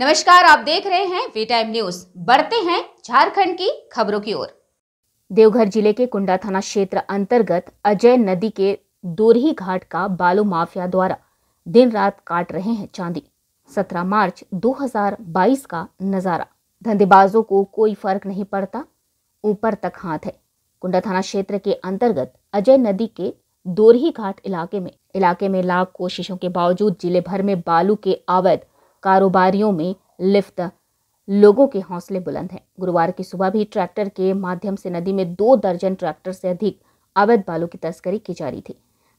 नमस्कार आप देख रहे हैं वी टाइम न्यूज बढ़ते हैं झारखंड की खबरों की ओर देवघर जिले के कुंडा थाना क्षेत्र अंतर्गत अजय नदी के दोरही घाट का बालू माफिया द्वारा दिन रात काट रहे हैं चांदी 17 मार्च 2022 का नजारा धंधेबाजों को कोई फर्क नहीं पड़ता ऊपर तक हाथ है कुंडा थाना क्षेत्र के अंतर्गत अजय नदी के दोरही घाट इलाके में इलाके में लाख कोशिशों के बावजूद जिले भर में बालू के अवैध कारोबारियों में लिफ्ट लोगों के हौसले बुलंद हैं गुरुवार की सुबह भी ट्रैक्टर के माध्यम से नदी में दो दर्जन ट्रैक्टर से अधिक अवैध बालों की तस्करी की जा रही थी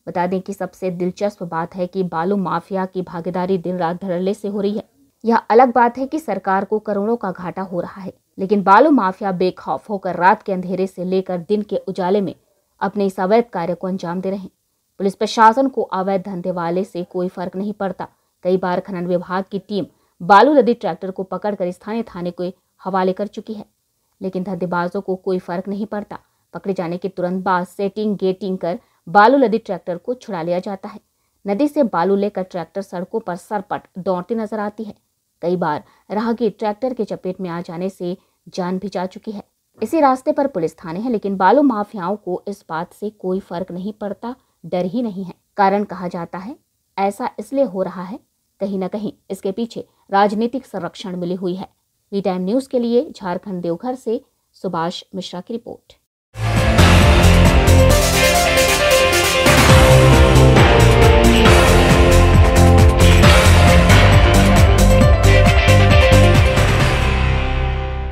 बता दें कि सबसे दिलचस्प बात है कि बालू माफिया की भागीदारी दिन रात धड़ल्ले से हो रही है यह अलग बात है कि सरकार को करोड़ों का घाटा हो रहा है लेकिन बालू माफिया बेखौफ होकर रात के अंधेरे से लेकर दिन के उजाले में अपने इस अवैध कार्य को अंजाम दे रहे हैं पुलिस प्रशासन को अवैध धंधे वाले से कोई फर्क नहीं पड़ता कई बार खनन विभाग की टीम बालू लदी ट्रैक्टर को पकड़कर स्थानीय थाने को हवाले कर चुकी है लेकिन धद्देबाजों को कोई फर्क नहीं पड़ता पकड़े जाने के तुरंत बाद सेटिंग गेटिंग कर बालू लदी ट्रैक्टर को छुड़ा लिया जाता है नदी से बालू लेकर ट्रैक्टर सड़कों पर सरपट दौड़ती नजर आती है कई बार राहगीर ट्रैक्टर के चपेट में आ जाने से जान भी जा चुकी है इसी रास्ते पर पुलिस थाने हैं लेकिन बालू माफियाओं को इस बात से कोई फर्क नहीं पड़ता डर ही नहीं है कारण कहा जाता है ऐसा इसलिए हो रहा है कहीं ना कहीं इसके पीछे राजनीतिक संरक्षण मिली हुई है वी टाइम न्यूज के लिए झारखंड देवघर से सुभाष मिश्रा की रिपोर्ट